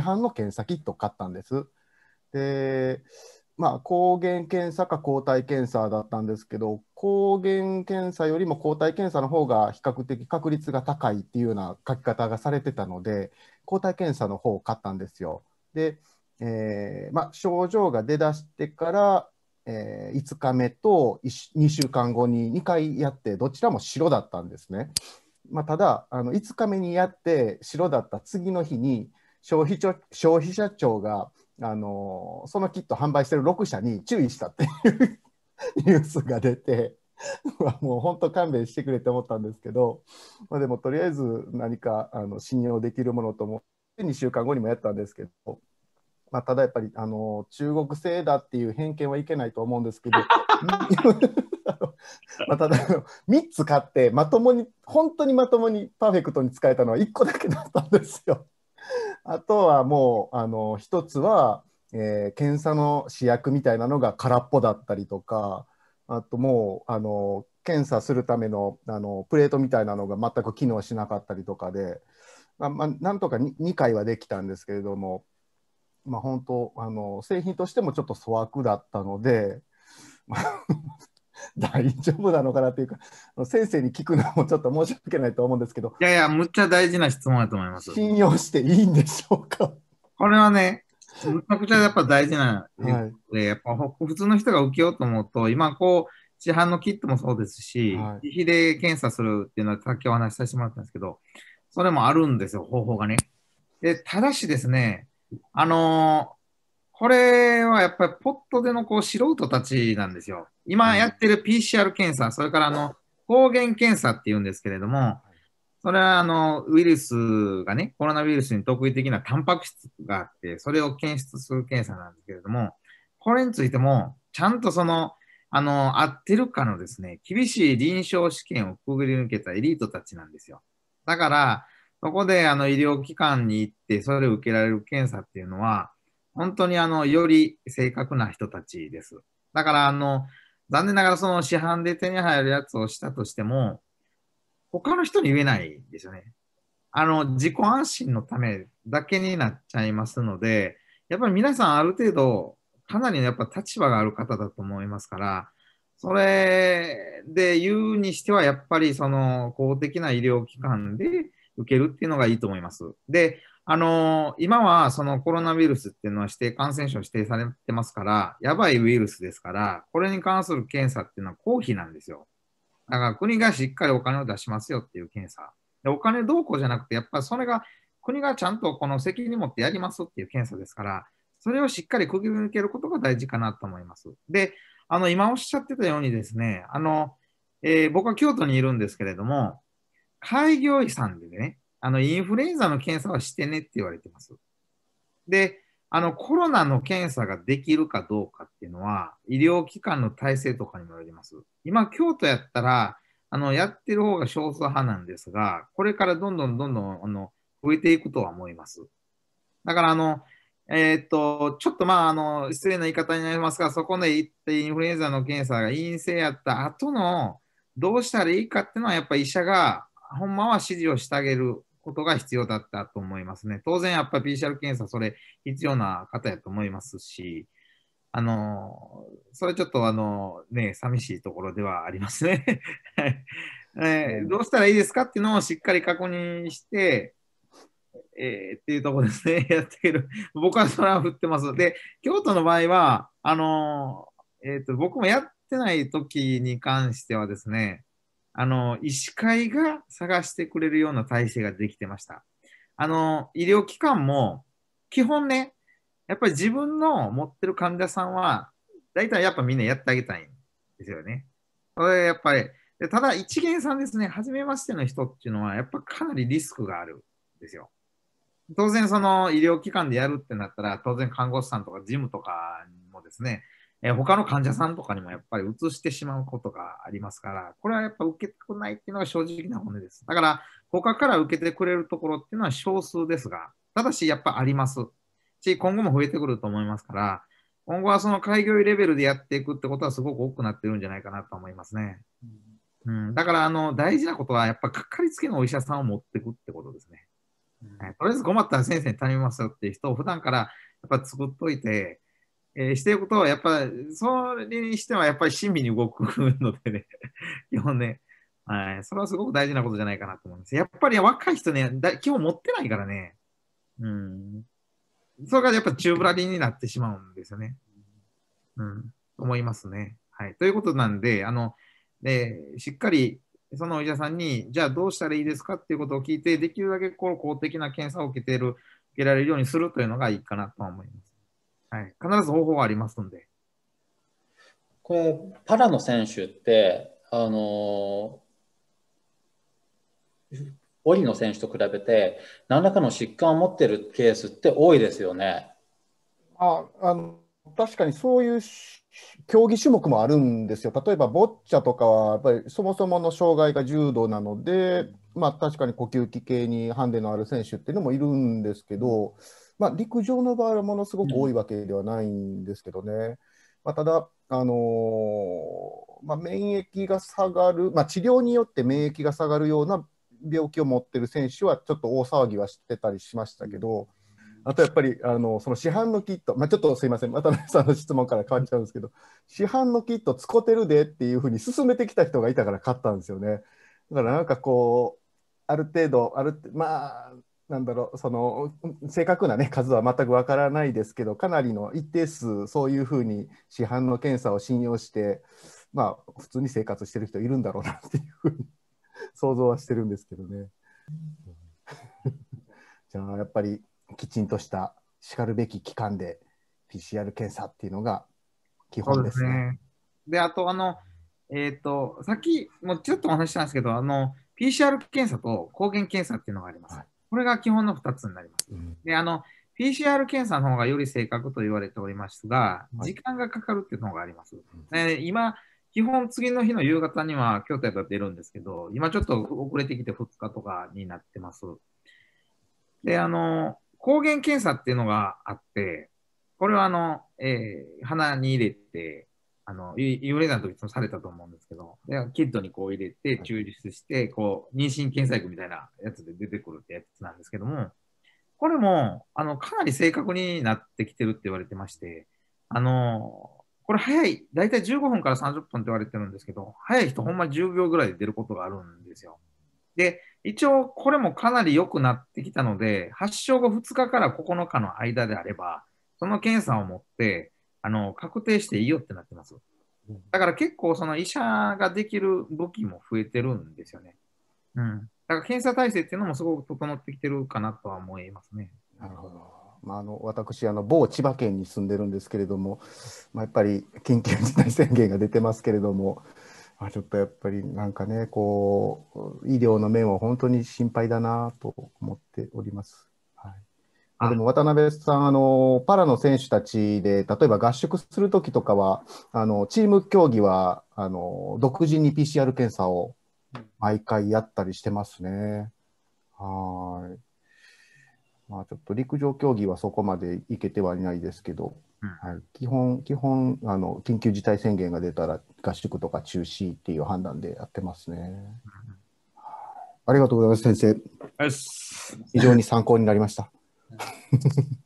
市販の検査キットを買ったんです。で、まあ、抗原検査か抗体検査だったんですけど、抗原検査よりも抗体検査の方が比較的確率が高いっていうような書き方がされてたので、抗体検査の方を買ったんですよ。で、えー、まあ、症状が出だしてから、えー、5日目と2週間後に2回やって、どちらも白だったんですね。まあ、ただ、あの5日目にやって白だった次の日に、消費消費者庁が、あのそのキット販売してる6社に注意したっていうニュースが出て。もう本当勘弁してくれって思ったんですけど、まあ、でもとりあえず何かあの信用できるものと思って2週間後にもやったんですけど、まあ、ただやっぱりあの中国製だっていう偏見はいけないと思うんですけど まただ3つ買ってまともに本当にまともにパーフェクトに使えたのは1個だけだったんですよ。あとはもうあの一つは、えー、検査の試薬みたいなのが空っぽだったりとかあともうあの検査するためのあのプレートみたいなのが全く機能しなかったりとかで、まあまあ、なんとか 2, 2回はできたんですけれども、まあ、本当あの製品としてもちょっと粗悪だったので。大丈夫なのかなっていうか、先生に聞くのもちょっと申し訳ないと思うんですけど。いやいや、むっちゃ大事な質問だと思います。信用していいんでしょうか。これはね、むちゃくちゃやっぱ大事なはい、やっぱ普通の人が受けようと思うと、今こう、市販のキットもそうですし、はい、自費で検査するっていうのは、さっきお話しさせてもらったんですけど、それもあるんですよ、方法がね。で、ただしですね、あのーこれはやっぱりポットでのこう素人たちなんですよ。今やってる PCR 検査、それからあの抗原検査っていうんですけれども、それはあのウイルスがね、コロナウイルスに特異的なタンパク質があって、それを検出する検査なんですけれども、これについても、ちゃんとその、あの、合ってるかのですね、厳しい臨床試験をくぐり抜けたエリートたちなんですよ。だから、そこであの医療機関に行って、それを受けられる検査っていうのは、本当にあの、より正確な人たちです。だからあの、残念ながらその市販で手に入るやつをしたとしても、他の人に言えないですよね。あの、自己安心のためだけになっちゃいますので、やっぱり皆さんある程度、かなりやっぱ立場がある方だと思いますから、それで言うにしては、やっぱりその公的な医療機関で受けるっていうのがいいと思います。で、あの今はそのコロナウイルスっていうのは指定感染症指定されてますから、やばいウイルスですから、これに関する検査っていうのは公費なんですよ。だから国がしっかりお金を出しますよっていう検査。でお金どうこうじゃなくて、やっぱりそれが国がちゃんとこの責任持ってやりますっていう検査ですから、それをしっかりく切り抜けることが大事かなと思います。で、あの今おっしゃってたようにですね、あのえー、僕は京都にいるんですけれども、開業医さんでね、あの、インフルエンザの検査はしてねって言われてます。で、あの、コロナの検査ができるかどうかっていうのは、医療機関の体制とかにもよります。今、京都やったら、あの、やってる方が少数派なんですが、これからどんどんどんどん、あの、増えていくとは思います。だから、あの、えっ、と、ちょっとまあ、あの、失礼な言い方になりますが、そこで行ってインフルエンザの検査が陰性やった後の、どうしたらいいかっていうのは、やっぱり医者が、ほんまは指示をしてあげることが必要だったと思いますね。当然、やっぱり PCR 検査、それ必要な方やと思いますし、あの、それちょっとあの、ね、寂しいところではありますね。えー、どうしたらいいですかっていうのをしっかり確認して、えー、っていうところですね。やってる。僕はそれは振ってます。で、京都の場合は、あの、えっ、と、僕もやってない時に関してはですね、あの、医師会が探してくれるような体制ができてました。あの、医療機関も、基本ね、やっぱり自分の持ってる患者さんは、大体やっぱみんなやってあげたいんですよね。それやっぱり、ただ一元さんですね、初めましての人っていうのは、やっぱかなりリスクがあるんですよ。当然その医療機関でやるってなったら、当然看護師さんとかジムとかもですね、えー、他の患者さんとかにもやっぱり移してしまうことがありますから、これはやっぱ受けたくないっていうのが正直な骨です。だから、他から受けてくれるところっていうのは少数ですが、ただしやっぱあります。し、今後も増えてくると思いますから、今後はその開業医レベルでやっていくってことはすごく多くなってるんじゃないかなと思いますね。うん、うん、だからあの大事なことはやっぱかかりつけのお医者さんを持っていくってことですね。うん、とりあえず困ったら先生に頼みますよっていう人を普段からやっぱ作っといて、えー、していることは、やっぱり、それにしてはやっぱり親身に動くのでね、基本ね、はい、それはすごく大事なことじゃないかなと思うんです。やっぱり若い人ね、だ基本持ってないからね、うん。それがやっぱ宙ぶらりになってしまうんですよね。うん、思いますね。はい。ということなんで、あの、で、しっかりそのお医者さんに、じゃあどうしたらいいですかっていうことを聞いて、できるだけこう公的な検査を受けている、受けられるようにするというのがいいかなと思います。はい、必ず方法がありますんで。これ、パラの選手って、あのー、オリの選手と比べて、何らかの疾患を持ってるケースって多いですよね。ああの確かにそういう競技種目もあるんですよ。例えば、ボッチャとかは、やっぱりそもそもの障害が重度なので、まあ、確かに呼吸器系にハンデのある選手っていうのもいるんですけど、うんまあ、陸上の場合はものすごく多いわけではないんですけどね、うん、まあ、ただ、あのー、まあ、免疫が下がる、まあ、治療によって免疫が下がるような病気を持ってる選手はちょっと大騒ぎはしてたりしましたけど、あとやっぱりあのその市販のキット、まあ、ちょっとすみません、渡辺さんの質問から変わっちゃうんですけど、市販のキット、使ってるでっていうふうに勧めてきた人がいたから買ったんですよね。だからなんかこう、ある程度、あるまあ、なんだろうその正確な、ね、数は全くわからないですけどかなりの一定数そういうふうに市販の検査を信用して、まあ、普通に生活してる人いるんだろうなっていうふうに想像はしてるんですけどね。じゃあやっぱりきちんとしたしかるべき期間で PCR 検査っていうのが基本ですね。で、ね、あとあの、えっ、ー、とさっきもうちょっとお話したんですけどあの PCR 検査と抗原検査っていうのがあります。はいこれが基本の2つになります。うん、で、あの、PCR 検査の方がより正確と言われておりますが、時間がかかるっていうのがあります。で今、基本次の日の夕方には京都やっ出るんですけど、今ちょっと遅れてきて2日とかになってます。で、あの、抗原検査っていうのがあって、これはあの、えー、鼻に入れて、あの、幽霊団とされたと思うんですけど、でキットにこう入れて、抽出して、こう、妊娠検査薬みたいなやつで出てくるってやつなんですけども、これも、あの、かなり正確になってきてるって言われてまして、あの、これ早い、だいたい15分から30分って言われてるんですけど、早い人ほんま10秒ぐらいで出ることがあるんですよ。で、一応これもかなり良くなってきたので、発症後2日から9日の間であれば、その検査を持って、あの、確定していいよってなってます。だから結構その医者ができる武器も増えてるんですよね。うん。だから検査体制っていうのもすごく整ってきてるかなとは思いますね。なるほど。まあ、あの私あの、某千葉県に住んでるんですけれども、まあ、やっぱり緊急事態宣言が出てますけれども、まあ、ちょっとやっぱりなんかね、こう医療の面は本当に心配だなと思っております。でも渡辺さんあの、パラの選手たちで、例えば合宿するときとかはあの、チーム競技はあの独自に PCR 検査を毎回やったりしてますね。はい。まあ、ちょっと陸上競技はそこまでいけてはいないですけど、はい、基本、基本あの、緊急事態宣言が出たら合宿とか中止っていう判断でやってますね。ありがとうございます、先生。非常に参考になりました。フフフ。